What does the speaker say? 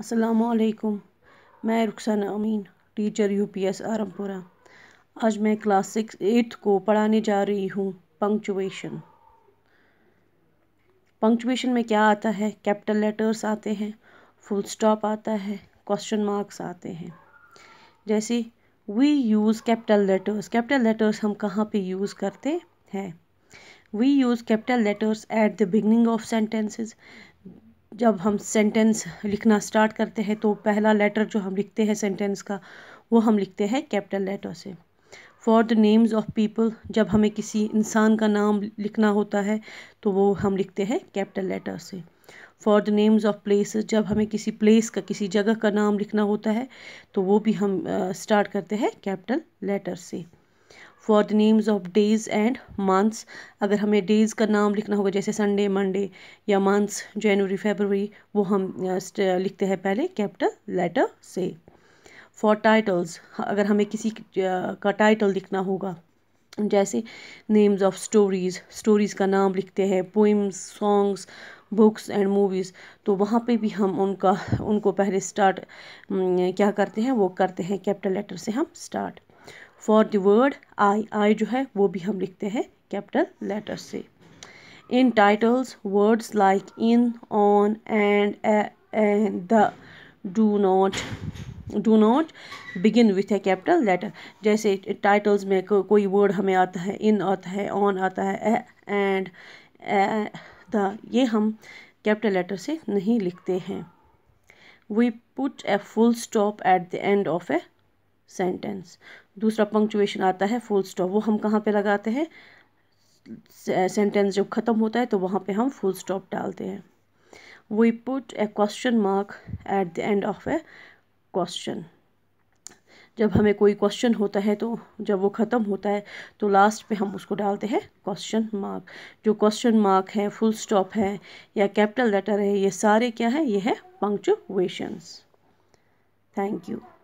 असलकुम मैं Rukhsana Amin teacher UPS Arampura आज मैं क्लास सिक्स एट्थ को पढ़ाने जा रही हूँ पंक्चुएशन पंक्चुएशन में क्या आता है कैपिटल लेटर्स आते हैं फुल स्टॉप आता है क्वेश्चन मार्क्स आते हैं जैसे we use capital letters capital letters हम कहाँ पे यूज़ करते हैं we use capital letters at the beginning of sentences जब हम सेंटेंस लिखना स्टार्ट करते हैं तो पहला लेटर जो हम लिखते हैं सेंटेंस का वो हम लिखते हैं कैपिटल लेटर से for the names of people जब हमें किसी इंसान का नाम लिखना होता है तो वो हम लिखते हैं कैपिटल लेटर से for the names of place जब हमें किसी प्लेस का किसी जगह का नाम लिखना होता है तो वो भी हम स्टार्ट uh, करते हैं कैपिटल लेटर से for the names of days and months अगर हमें डेज़ का नाम लिखना होगा जैसे संडे मंडे या मंथ्स जनवरी फेबरवरी वो हम लिखते हैं पहले कैपिटल लेटर से फॉर टाइटल्स अगर हमें किसी का टाइटल लिखना होगा जैसे नेम्स ऑफ स्टोरीज़ स्टोरीज़ का नाम लिखते हैं poems songs books and movies तो वहाँ पे भी हम उनका उनको पहले स्टार्ट क्या करते हैं वो करते हैं कैपिटल लेटर से हम start for the word I I जो है वो भी हम लिखते हैं कैपिटल लेटर से in titles words like in on and and the do not do not begin with a capital letter जैसे टाइटल्स में को, कोई वर्ड हमें आता है इन आता है ऑन आता है एंड द ये हम कैपिटल लेटर से नहीं लिखते हैं we put a full stop at the end of a sentence दूसरा पंक्चुएशन आता है फुल स्टॉप वो हम कहाँ पे लगाते हैं सेंटेंस जब ख़त्म होता है तो वहाँ पे हम फुल स्टॉप डालते हैं we put a question mark at the end of a question जब हमें कोई क्वेश्चन होता है तो जब वो ख़त्म होता है तो लास्ट पे हम उसको डालते हैं क्वेश्चन मार्क जो क्वेश्चन मार्क है फुल स्टॉप है या कैपिटल लेटर है ये सारे क्या है ये है पंक्चुएशंस थैंक यू